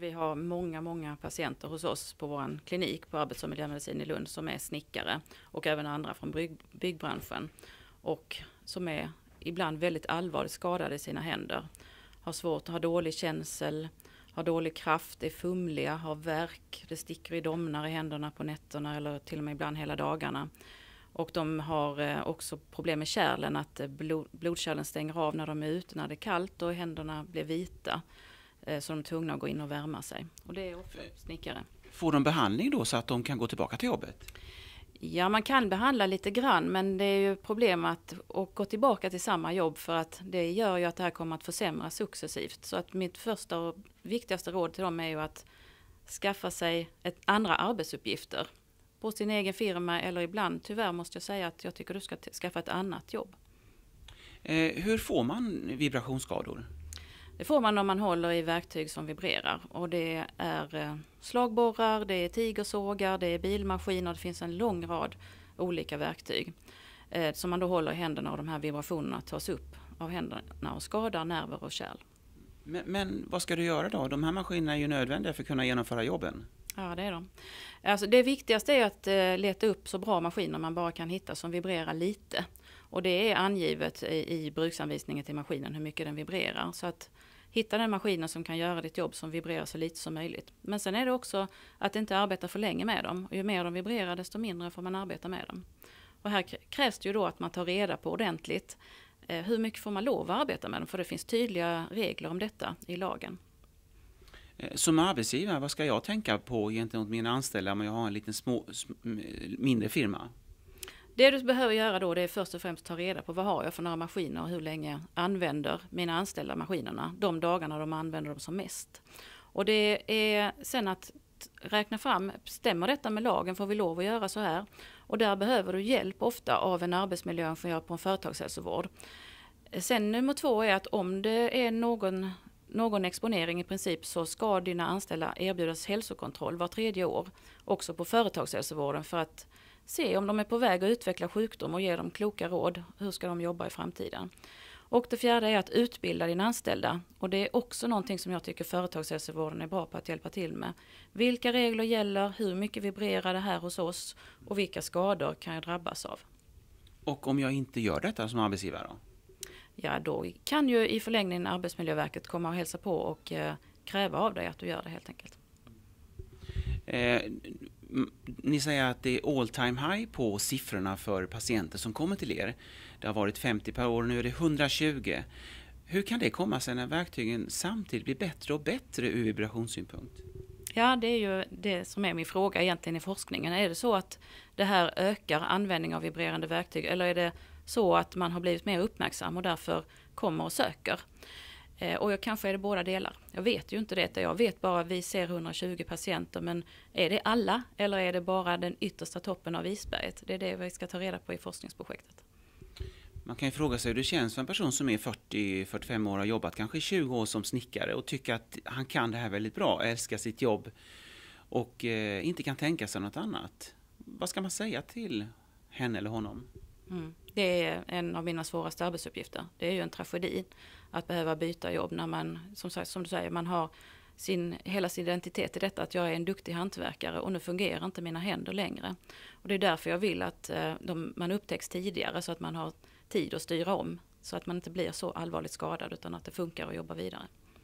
Vi har många, många patienter hos oss på vår klinik på arbets och miljömedicin i Lund som är snickare och även andra från bygg, byggbranschen och som är ibland väldigt allvarligt skadade i sina händer. Har svårt, har dålig känsel, har dålig kraft, är fumliga, har värk, det sticker i domnar i händerna på nätterna eller till och med ibland hela dagarna. Och de har eh, också problem med kärlen, att eh, blodkärlen stänger av när de är ute när det är kallt och händerna blir vita. Eh, så de är tvungna att gå in och värma sig. Och det är ofta eh, snickare. Får de behandling då så att de kan gå tillbaka till jobbet? Ja, man kan behandla lite grann, men det är ju problem att gå tillbaka till samma jobb för att det gör ju att det här kommer att försämras successivt. Så att mitt första och viktigaste råd till dem är ju att skaffa sig ett, andra arbetsuppgifter på sin egen firma eller ibland, tyvärr måste jag säga att jag tycker du ska skaffa ett annat jobb. Eh, hur får man vibrationsskador? Det får man om man håller i verktyg som vibrerar och det är eh, slagborrar, det är tigersågar, det är bilmaskiner, det finns en lång rad olika verktyg eh, som man då håller i händerna och de här vibrationerna tas upp av händerna och skadar nerver och kärl. Men, men vad ska du göra då? De här maskinerna är ju nödvändiga för att kunna genomföra jobben. Ja, det är de. Alltså, det viktigaste är att eh, leta upp så bra maskiner man bara kan hitta som vibrerar lite. Och det är angivet i, i bruksanvisningen till maskinen hur mycket den vibrerar. Så att hitta den maskinen som kan göra ditt jobb som vibrerar så lite som möjligt. Men sen är det också att inte arbeta för länge med dem. ju mer de vibrerar desto mindre får man arbeta med dem. Och här krävs det ju då att man tar reda på ordentligt eh, hur mycket får man lov att arbeta med dem? För det finns tydliga regler om detta i lagen. Eh, som arbetsgivare, vad ska jag tänka på gentemot mina anställda om jag har en liten små, mindre firma? Det du behöver göra då det är först och främst ta reda på vad har jag för några maskiner och hur länge använder mina anställda maskinerna de dagarna de använder dem som mest. Och det är sen att räkna fram, stämmer detta med lagen, får vi lov att göra så här? Och där behöver du hjälp ofta av en arbetsmiljöingenjör på en företagshälsovård. Sen nummer två är att om det är någon, någon exponering i princip så ska dina anställda erbjudas hälsokontroll var tredje år, också på företagshälsovården för att se om de är på väg att utveckla sjukdom och ge dem kloka råd. Hur ska de jobba i framtiden? Och det fjärde är att utbilda dina anställda. Och det är också någonting som jag tycker företagshälsovården är bra på att hjälpa till med. Vilka regler gäller? Hur mycket vibrerar det här hos oss? Och vilka skador kan jag drabbas av? Och om jag inte gör detta som arbetsgivare? Då? Ja, då kan ju i förlängningen Arbetsmiljöverket komma och hälsa på och eh, kräva av dig att du gör det helt enkelt. Eh, Mm, ni säger att det är all time high på siffrorna för patienter som kommer till er. Det har varit 50 per år, nu är det 120. Hur kan det komma sig när verktygen samtidigt blir bättre och bättre ur vibrationssynpunkt? Ja, det är ju det som är min fråga egentligen i forskningen. Är det så att det här ökar användning av vibrerande verktyg eller är det så att man har blivit mer uppmärksam och därför kommer och söker? Eh, och jag kanske är det båda delar. Jag vet ju inte det. Jag vet bara att vi ser 120 patienter. Men är det alla eller är det bara den yttersta toppen av isberget? Det är det vi ska ta reda på i forskningsprojektet. Man kan ju fråga sig hur det känns för en person som är 40-45 år och har jobbat kanske 20 år som snickare och tycker att han kan det här väldigt bra, älskar sitt jobb och eh, inte kan tänka sig något annat. Vad ska man säga till henne eller honom? Mm. Det är en av mina svåraste arbetsuppgifter. Det är ju en tragedi att behöva byta jobb när man, som, sagt, som du säger, man har sin, hela sin identitet i detta att jag är en duktig hantverkare och nu fungerar inte mina händer längre. Och det är därför jag vill att eh, de, man upptäcks tidigare så att man har tid att styra om. Så att man inte blir så allvarligt skadad utan att det funkar att jobba vidare.